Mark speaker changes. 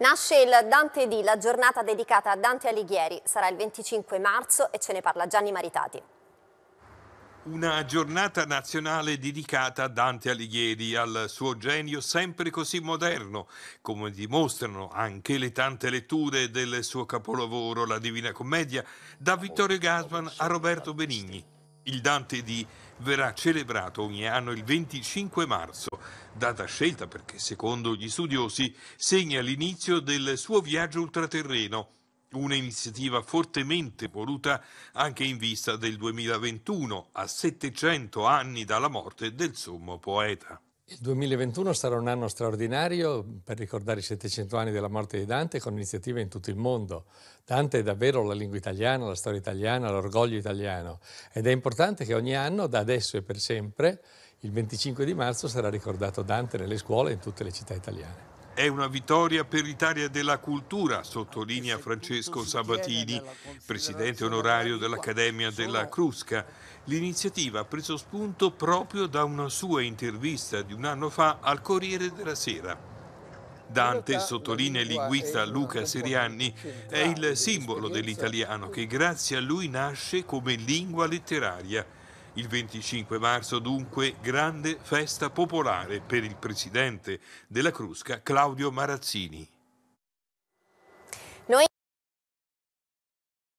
Speaker 1: Nasce il Dante D, la giornata dedicata a Dante Alighieri. Sarà il 25 marzo e ce ne parla Gianni Maritati. Una giornata nazionale dedicata a Dante Alighieri, al suo genio sempre così moderno, come dimostrano anche le tante letture del suo capolavoro La Divina Commedia, da Vittorio Gasman a Roberto Benigni. Il Dante D verrà celebrato ogni anno il 25 marzo data scelta perché, secondo gli studiosi, segna l'inizio del suo viaggio ultraterreno un'iniziativa fortemente voluta anche in vista del 2021, a 700 anni dalla morte del sommo poeta.
Speaker 2: Il 2021 sarà un anno straordinario per ricordare i 700 anni della morte di Dante con iniziative in tutto il mondo. Dante è davvero la lingua italiana, la storia italiana, l'orgoglio italiano ed è importante che ogni anno, da adesso e per sempre, il 25 di marzo sarà ricordato Dante nelle scuole e in tutte le città italiane.
Speaker 1: È una vittoria per l'Italia della cultura, sottolinea Francesco Sabatini, presidente onorario dell'Accademia della Crusca. L'iniziativa ha preso spunto proprio da una sua intervista di un anno fa al Corriere della Sera. Dante, sottolinea il linguista Luca Serianni, è il simbolo dell'italiano che grazie a lui nasce come lingua letteraria il 25 marzo dunque grande festa popolare per il presidente della Crusca Claudio
Speaker 2: Marazzini.